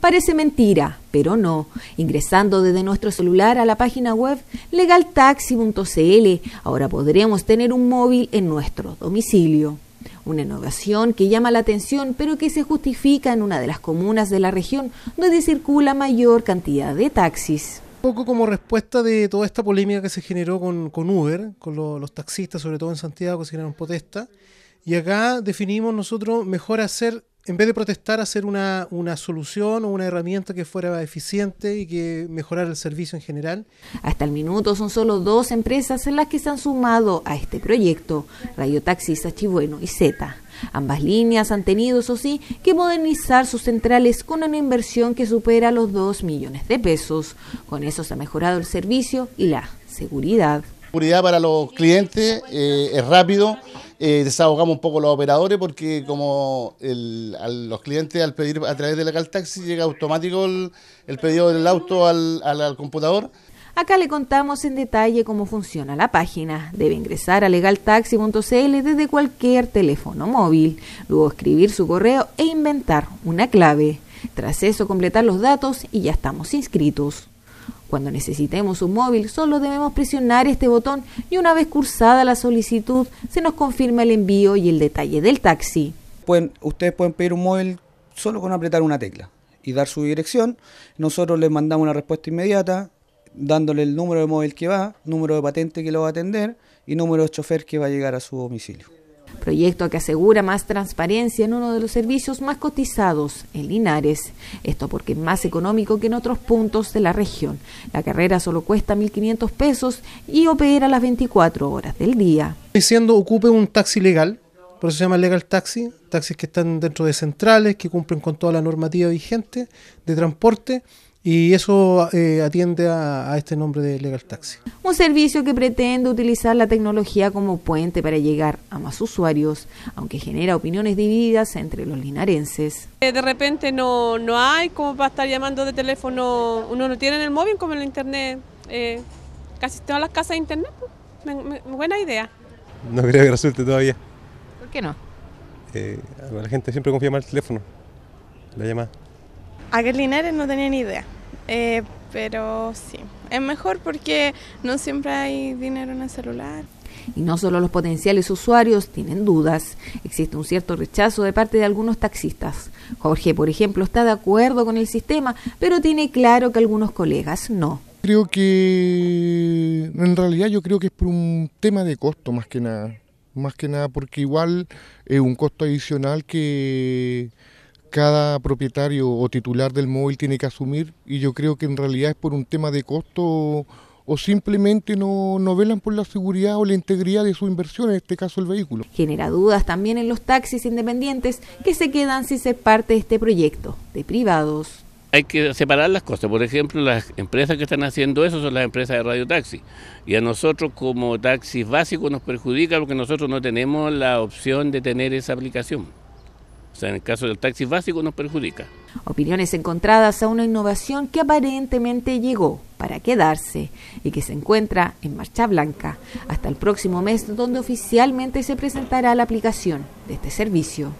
Parece mentira, pero no. Ingresando desde nuestro celular a la página web legaltaxi.cl, ahora podremos tener un móvil en nuestro domicilio. Una innovación que llama la atención, pero que se justifica en una de las comunas de la región donde circula mayor cantidad de taxis. Un poco como respuesta de toda esta polémica que se generó con, Uber, con los taxistas, sobre todo en Santiago, que se generaron Y acá definimos nosotros mejor hacer en vez de protestar, hacer una, solución o una herramienta que fuera eficiente y que mejorara el servicio en general. Hasta el minuto son solo dos empresas en las que se han sumado a este proyecto, Radio Taxi, Sachibueno y Z. Ambas líneas han tenido, eso sí, que modernizar sus centrales con una inversión que supera los 2 millones de pesos. Con eso se ha mejorado el servicio y la seguridad. Seguridad para los clientes eh, es rápido eh, desahogamos un poco los operadores porque como los clientes al pedir a través de Legal Taxi llega automático el, pedido del auto al computador. Acá le contamos en detalle cómo funciona la página. Debe ingresar a legaltaxi.cl desde cualquier teléfono móvil, luego escribir su correo e inventar una clave. Tras eso completar los datos y ya estamos inscritos. Cuando necesitemos un móvil, solo debemos presionar este botón y una vez cursada la solicitud, se nos confirma el envío y el detalle del taxi. ustedes pueden pedir un móvil solo con apretar una tecla y dar su dirección. Nosotros les mandamos una respuesta inmediata, dándole el número de móvil que va, número de patente que lo va a atender y número de chofer que va a llegar a su domicilio proyecto que asegura más transparencia en uno de los servicios más cotizados, en Linares. Esto porque es más económico que en otros puntos de la región. La carrera solo cuesta 1.500 pesos y opera las 24 horas del día. Diciendo ocupe un taxi legal, por eso se llama legal taxi, taxis que están dentro de centrales, que cumplen con toda la normativa vigente de transporte y eso eh, atiende a, este nombre de Legal Taxi. Un servicio que pretende utilizar la tecnología como puente para llegar a más usuarios, aunque genera opiniones divididas entre los linarenses. Eh, de repente no, no hay como para estar llamando de teléfono, uno no tiene en el móvil como en el internet, eh, casi todas las casas de internet. Pues, buena idea. No creo que resulte todavía. ¿Por qué no? la gente siempre confía más el teléfono, la llamada. Aquel Linares no tenía ni idea. Eh, pero sí, es mejor porque no siempre hay dinero en el celular. Y no solo los potenciales usuarios tienen dudas, existe un cierto rechazo de parte de algunos taxistas. Jorge, por ejemplo, está de acuerdo con el sistema, pero tiene claro que algunos colegas no. Creo que en realidad yo creo que es por un tema de costo más que nada, más que nada porque igual es un costo adicional que cada propietario o titular del móvil tiene que asumir y yo creo que en realidad es por un tema de costo o simplemente no, no, velan por la seguridad o la integridad de su inversión, en este caso el vehículo. Genera dudas también en los taxis independientes que se quedan si ser parte de este proyecto de privados. Hay que separar las cosas. Por ejemplo, las empresas que están haciendo eso son las empresas de radio taxi. Y a nosotros como taxis básicos nos perjudica porque nosotros no tenemos la opción de tener esa aplicación. O sea, en el caso del taxi básico nos perjudica. Opiniones encontradas a una innovación que aparentemente llegó para quedarse y que se encuentra en marcha blanca hasta el próximo mes donde oficialmente se presentará la aplicación de este servicio.